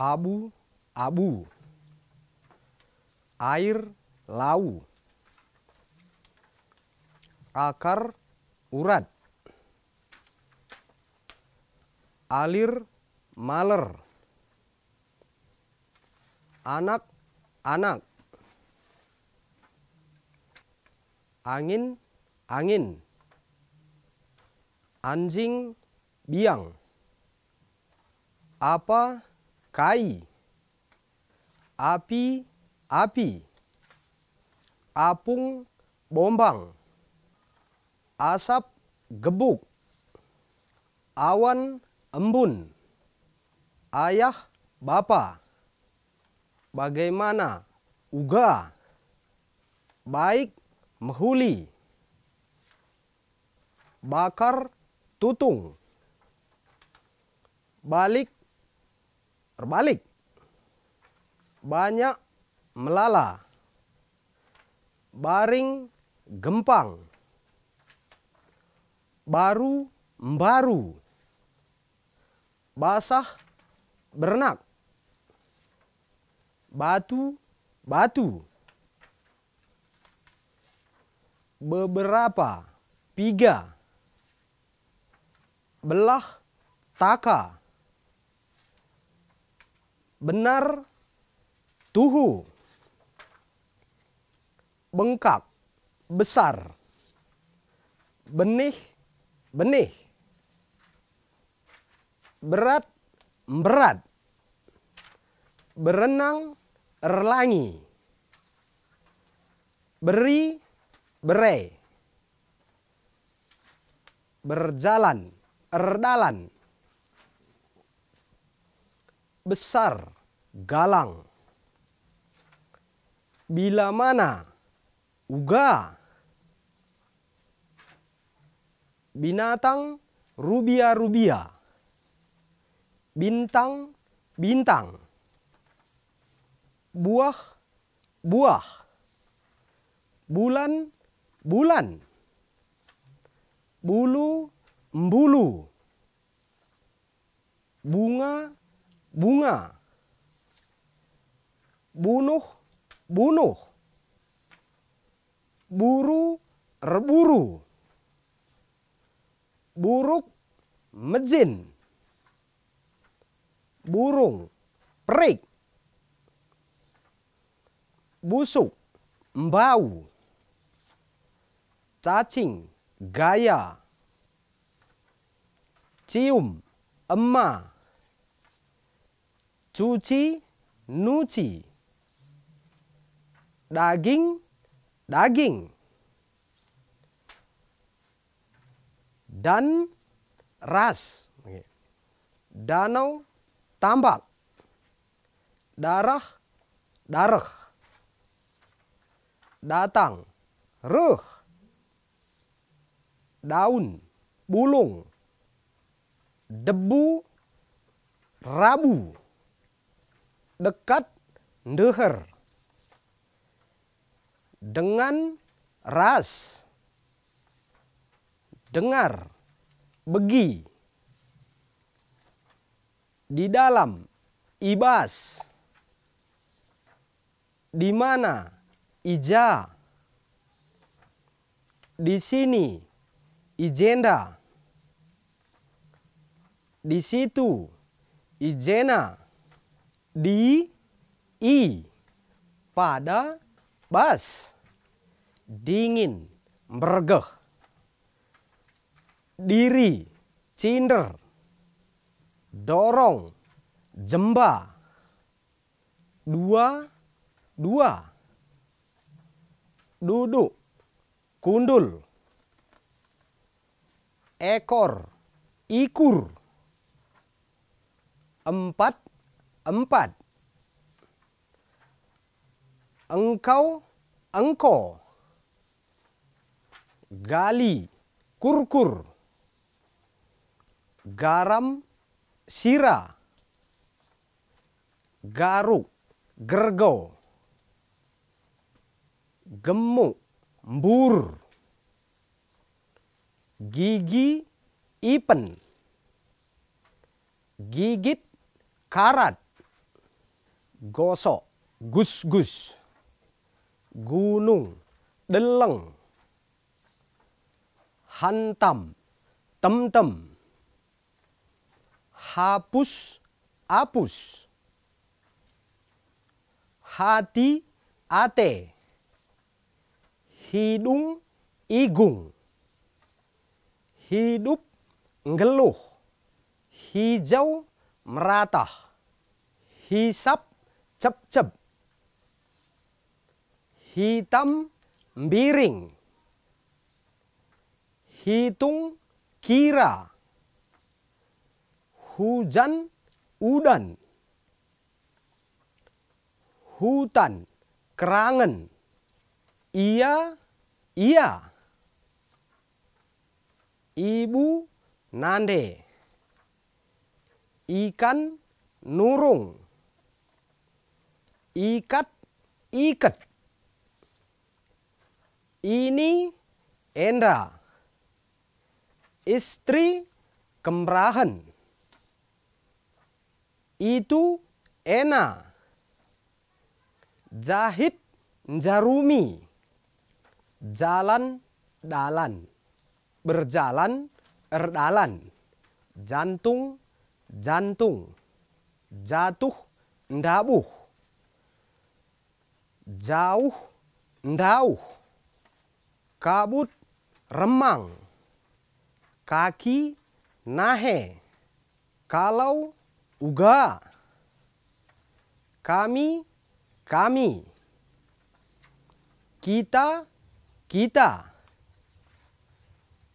abu, abu, air, lau, akar, urat, alir, maler, anak, anak, angin, angin, anjing, biang, apa, kai, api, api, apung, bombang, asap, gebuk, awan, embun, ayah, bapa, bagaimana, uga, baik, mehuli, bakar, tutung, balik, terbalik banyak melala baring gempang baru baru basah berenak batu batu beberapa piga belah taka benar tuhu bengkak besar benih benih berat berat berenang erlangi beri berai berjalan erdalan besar, galang. Bila mana, uga. Binatang, rubia-rubia. Bintang, bintang. Buah, buah. Bulan, bulan. Bulu, bulu. Bunga, bunga bunuh bunuh buru reburu buruk mejin burung perik busuk bau cacing gaya cium emak cuci, nuci. Daging, daging. Dan ras. Danau, tambak. Darah, darah. Datang, ruh. Daun, bulung. Debu, rabu dekat deher, dengan ras dengar begi di dalam ibas di mana ija di sini ijenda di situ ijena di i pada bas dingin mergeh diri cinder dorong jemba dua dua duduk kundul ekor ikur empat Empat. Engkau, engkau. Gali, kurkur. Garam, sira. Garuk, gergo. Gemuk, bur, Gigi, ipen gigit karat gosok, gus-gus, gunung, deleng, hantam, tem-tem, hapus, apus, hati, ate, hidung, igung, hidup, ngeluh, hijau, meratah, hisap, cep-cep. Hitam miring, Hitung kira. Hujan udan. Hutan kerangan. Ia ia. Ibu nande. Ikan nurung ikat, ikat. Ini Endra, istri kemerahan. Itu Ena, jahit jarumi, jalan dalan, berjalan erdalan, jantung jantung, jatuh ndabuh jauh, ndauh, kabut, remang, kaki, nahe, kalau, uga, kami, kami, kita, kita,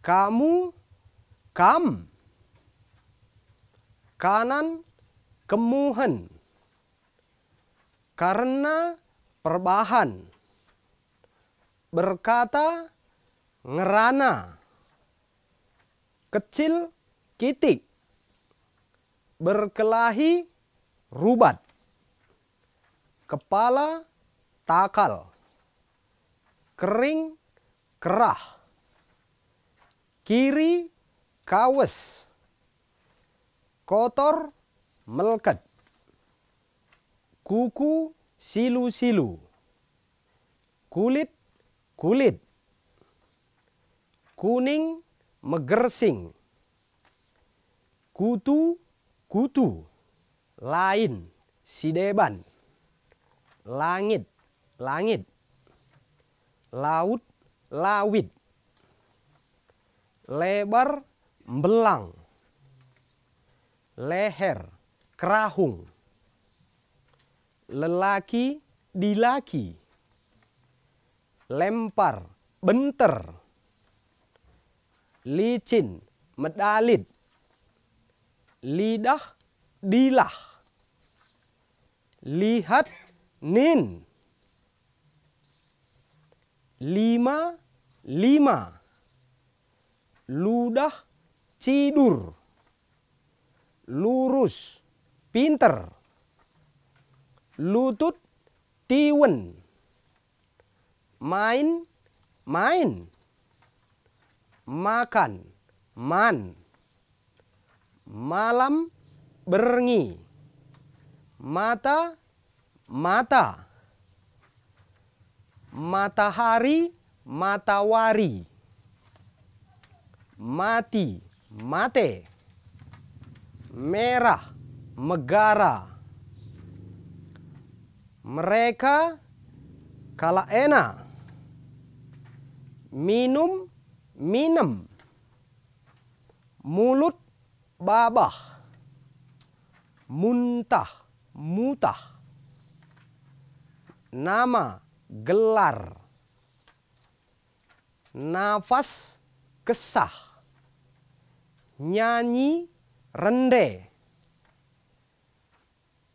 kamu, kam, kanan, kemuhan, karena, perbahan, berkata, ngerana, kecil, kitik, berkelahi, rubat, kepala, takal, kering, kerah, kiri, kawes, kotor, melekat kuku, silu-silu, kulit-kulit, kuning megersing, kutu-kutu, lain sideban, langit-langit, laut-lawit, lebar belang, leher kerahung lelaki dilaki, lempar, benter, licin, medalid, lidah, dilah, lihat, nin, lima, lima, ludah, cidur, lurus, pinter lutut tiwen main main makan man malam berengi mata mata matahari matawari mati mate merah megara mereka kala enak minum minum mulut babah muntah mutah nama gelar nafas kesah nyanyi rende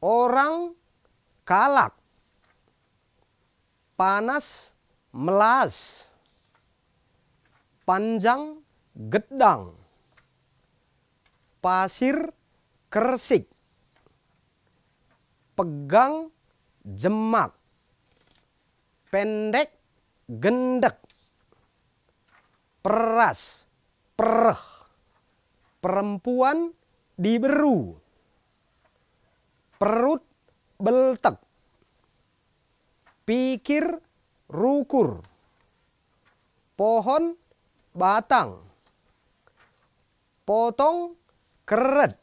orang kalak, panas melas, panjang gedang, pasir kersik, pegang jemak, pendek gendek, peras, perah, perempuan diberu, perut beltek. Pikir rukur. Pohon batang. Potong keret.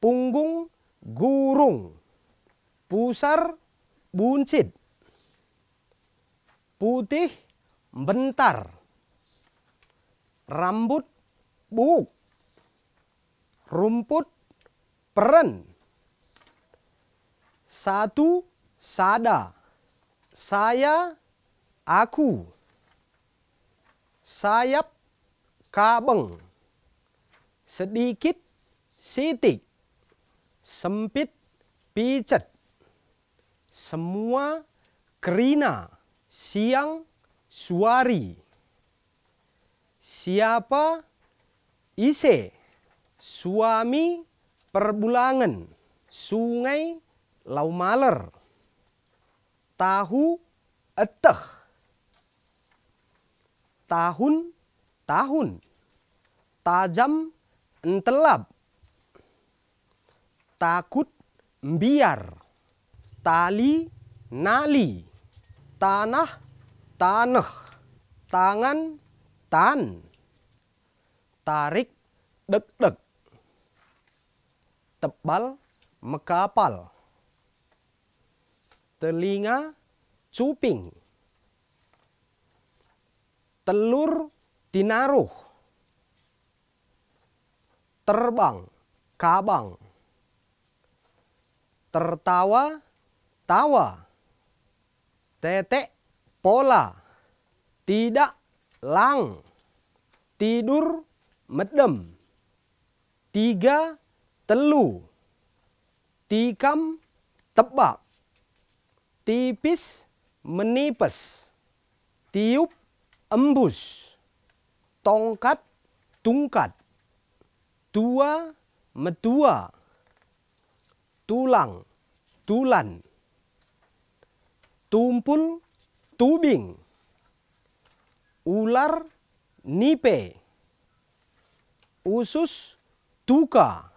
Punggung gurung. Pusar buncit. Putih bentar. Rambut buk. Rumput peren satu, sada. Saya, aku. Sayap, kabeng. Sedikit, sitik. Sempit, picet. Semua, kerina. Siang, suari. Siapa, ise. Suami, perbulangan. Sungai, maler, Tahu eteh. Tahun tahun. Tajam entelab. Takut biar. Tali nali. Tanah tanah. Tangan tan. Tarik deg-deg. Tebal mekapal telinga cuping, telur dinaruh, terbang, kabang, tertawa, tawa, tetek, pola, tidak, lang, tidur, medem, tiga, telu, tikam, tebak, tipis menipes tiup embus tongkat tungkat tua medua tulang tulan tumpul tubing ular nipe usus duka